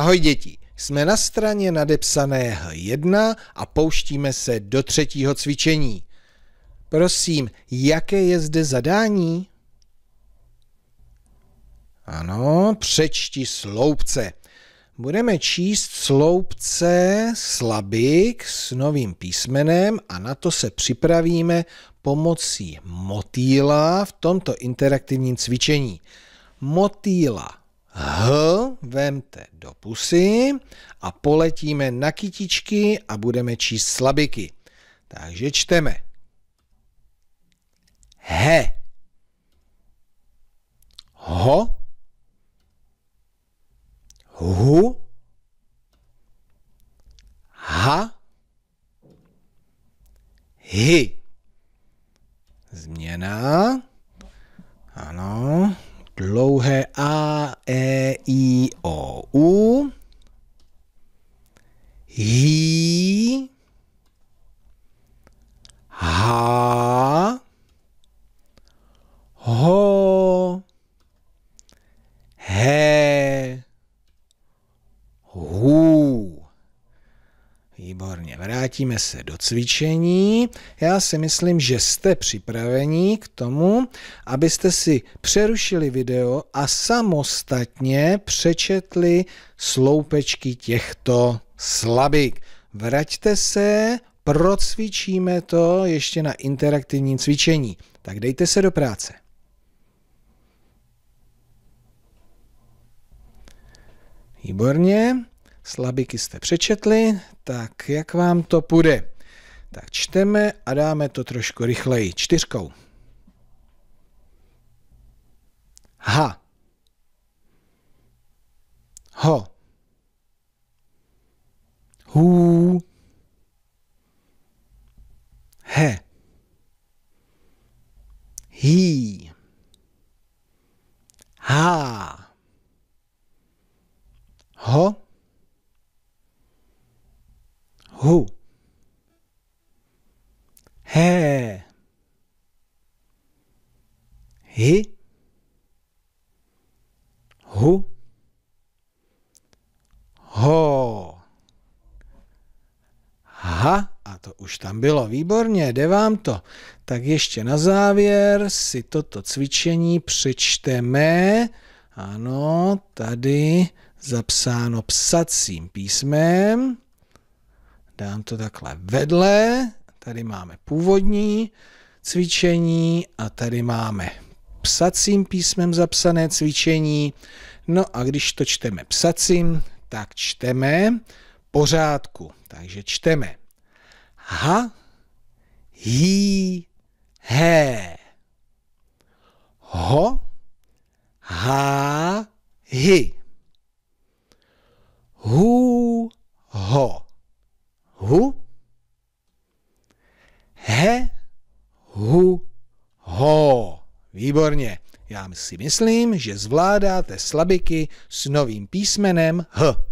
Ahoj děti, jsme na straně nadepsané H1 a pouštíme se do třetího cvičení. Prosím, jaké je zde zadání? Ano, přečti sloupce. Budeme číst sloupce slabik s novým písmenem a na to se připravíme pomocí motýla v tomto interaktivním cvičení. Motýla H vemte do pusy a poletíme na kytičky a budeme číst slabiky. Takže čteme. He. Ho. Hu. Ha. Hi. Změna. u hý há ho he vrátíme se do cvičení. Já si myslím, že jste připraveni k tomu, abyste si přerušili video a samostatně přečetli sloupečky těchto slabik. Vraťte se, procvičíme to ještě na interaktivním cvičení. Tak dejte se do práce. Výborně. Slabiky jste přečetli, tak jak vám to půjde? Tak čteme a dáme to trošku rychleji. Čtyřkou. Ha. Ho. Hů. He. Hí. Ha. hu. he Hi. Hu. Ho. Ha, a to už tam bylo, výborně, jde vám to. Tak ještě na závěr si toto cvičení přečteme. Ano, tady zapsáno psacím písmem dám to takhle vedle, tady máme původní cvičení a tady máme psacím písmem zapsané cvičení. No a když to čteme psacím, tak čteme pořádku. Takže čteme ha, hi, he, ho, ha, hi, hu, hu, he, hu, ho. Výborně. Já si myslím, že zvládáte slabiky s novým písmenem H.